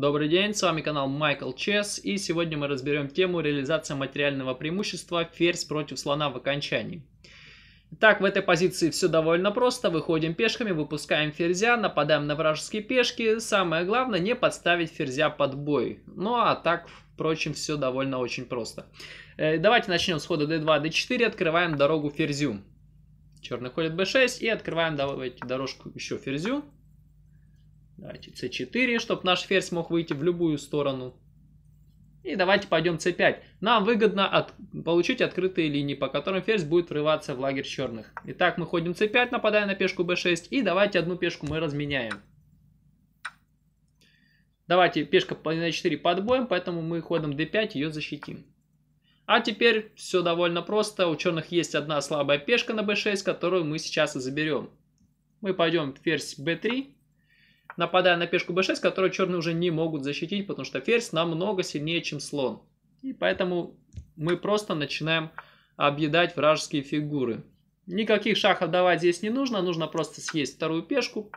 Добрый день, с вами канал Майкл Чес и сегодня мы разберем тему реализация материального преимущества ферзь против слона в окончании. Так, в этой позиции все довольно просто. Выходим пешками, выпускаем ферзя, нападаем на вражеские пешки. Самое главное не подставить ферзя под бой. Ну а так, впрочем, все довольно очень просто. Э, давайте начнем с хода d2, d4, открываем дорогу ферзю. Черный ходит b6 и открываем давайте, дорожку еще ферзю. Давайте c4, чтобы наш ферзь мог выйти в любую сторону. И давайте пойдем c5. Нам выгодно от... получить открытые линии, по которым ферзь будет врываться в лагерь черных. Итак, мы ходим c5, нападая на пешку b6. И давайте одну пешку мы разменяем. Давайте пешка на 4 под боем, поэтому мы ходом d5 ее защитим. А теперь все довольно просто. У черных есть одна слабая пешка на b6, которую мы сейчас и заберем. Мы пойдем ферзь b3 нападая на пешку b6, которую черные уже не могут защитить, потому что ферзь намного сильнее, чем слон. И поэтому мы просто начинаем объедать вражеские фигуры. Никаких шахов давать здесь не нужно, нужно просто съесть вторую пешку.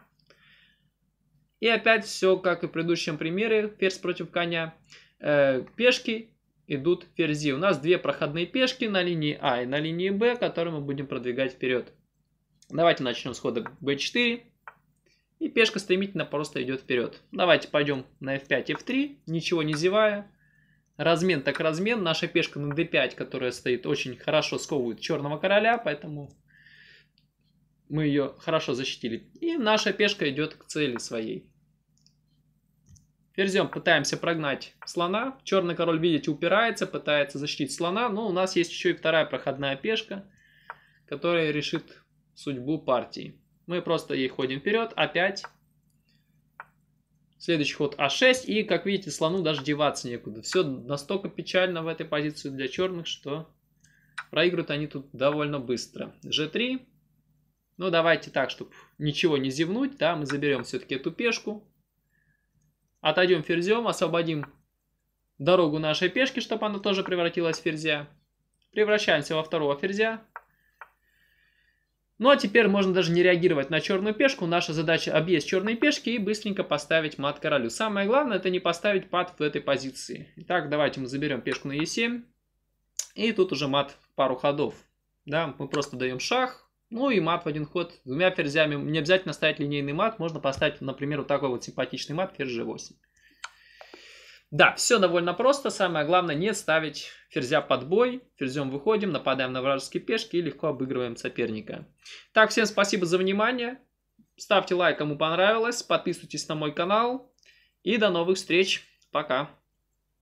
И опять все, как и в предыдущем примере, ферзь против коня. Э, пешки идут ферзи. У нас две проходные пешки на линии А и на линии Б, которые мы будем продвигать вперед. Давайте начнем с хода b4. И пешка стремительно просто идет вперед. Давайте пойдем на f5, f3, ничего не зевая. Размен так размен. Наша пешка на d5, которая стоит, очень хорошо сковывает черного короля, поэтому мы ее хорошо защитили. И наша пешка идет к цели своей. Ферзем пытаемся прогнать слона. Черный король, видите, упирается, пытается защитить слона. Но у нас есть еще и вторая проходная пешка, которая решит судьбу партии. Мы просто и ходим вперед. А5. Следующий ход А6. И, как видите, слону даже деваться некуда. Все настолько печально в этой позиции для черных, что проигрывают они тут довольно быстро. G3. Ну, давайте так, чтобы ничего не зевнуть. Да, мы заберем все-таки эту пешку. Отойдем ферзем, освободим дорогу нашей пешки, чтобы она тоже превратилась в ферзя. Превращаемся во второго ферзя. Ну а теперь можно даже не реагировать на черную пешку. Наша задача объесть черные пешки и быстренько поставить мат королю. Самое главное это не поставить пад в этой позиции. Итак, давайте мы заберем пешку на e7. И тут уже мат пару ходов. Да, мы просто даем шах. Ну и мат в один ход двумя ферзями. Не обязательно ставить линейный мат. Можно поставить, например, вот такой вот симпатичный мат, ферзь g8. Да, все довольно просто. Самое главное не ставить ферзя под бой. Ферзем выходим, нападаем на вражеские пешки и легко обыгрываем соперника. Так, всем спасибо за внимание. Ставьте лайк, кому понравилось. Подписывайтесь на мой канал. И до новых встреч. Пока.